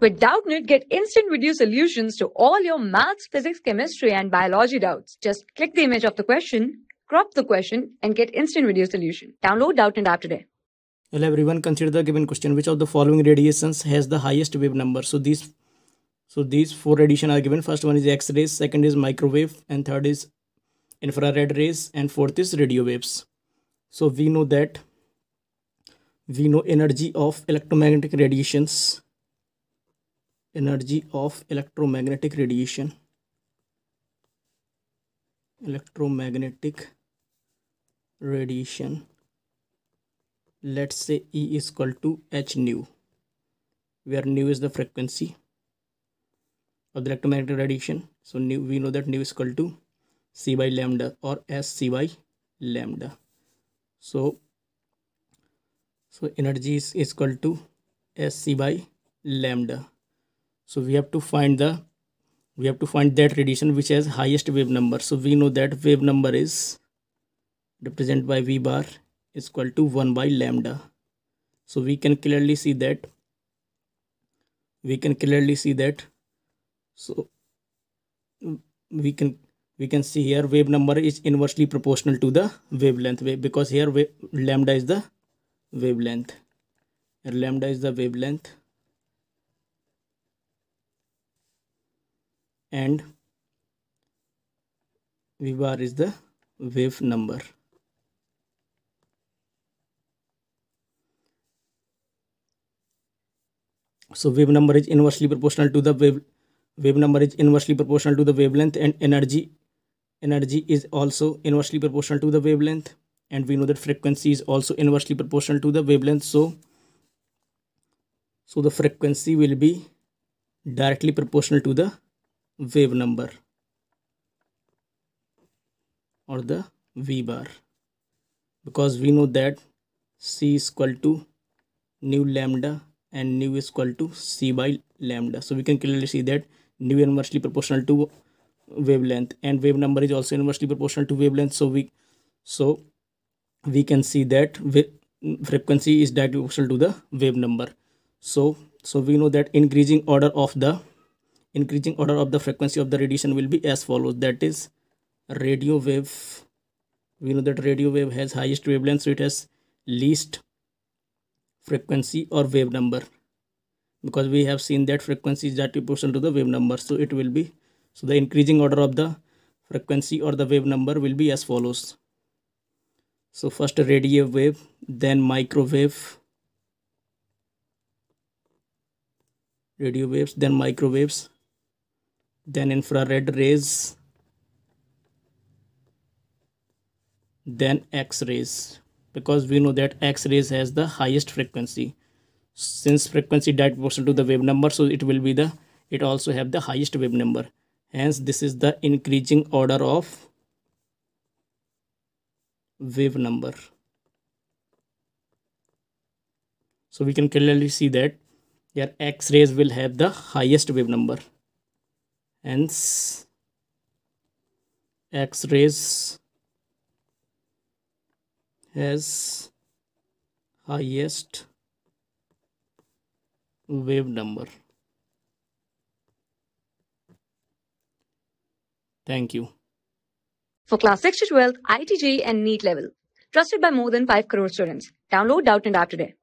With Doubtnit, get instant video solutions to all your maths, physics, chemistry, and biology doubts. Just click the image of the question, crop the question, and get instant video solution. Download Doubtnit app today. Well, everyone, consider the given question: Which of the following radiations has the highest wave number? So these, so these four radiation are given. First one is X-rays, second is microwave, and third is infrared rays, and fourth is radio waves. So we know that we know energy of electromagnetic radiations energy of electromagnetic radiation electromagnetic radiation let's say E is equal to h nu where nu is the frequency of the electromagnetic radiation so nu we know that nu is equal to c by lambda or s c by lambda so so energy is equal to sc by lambda so we have to find the we have to find that radiation which has highest wave number so we know that wave number is represented by v bar is equal to 1 by lambda so we can clearly see that we can clearly see that so we can we can see here wave number is inversely proportional to the wavelength because here lambda is the wavelength lambda is the wavelength and V bar is the wave number. So wave number is inversely proportional to the wave wave number is inversely proportional to the wavelength and energy energy is also inversely proportional to the wavelength and we know that frequency is also inversely proportional to the wavelength so so the frequency will be directly proportional to the wave number or the V bar because we know that C is equal to nu lambda and nu is equal to C by lambda. So we can clearly see that nu inversely proportional to wavelength and wave number is also inversely proportional to wavelength. So we so we can see that frequency is directly proportional to the wave number. So so we know that increasing order of the increasing order of the frequency of the radiation will be as follows that is radio wave we know that radio wave has highest wavelength so it has least frequency or wave number because we have seen that frequency is directly proportional to the wave number so it will be so the increasing order of the frequency or the wave number will be as follows so first radio wave then microwave radio waves then microwaves then infrared rays, then X-rays because we know that X-rays has the highest frequency. Since frequency that proportional to the wave number, so it will be the, it also have the highest wave number. Hence, this is the increasing order of wave number. So we can clearly see that your X-rays will have the highest wave number hence x-rays has highest wave number thank you for class 6 to 12 itj and neat level trusted by more than 5 crore students download doubt and app today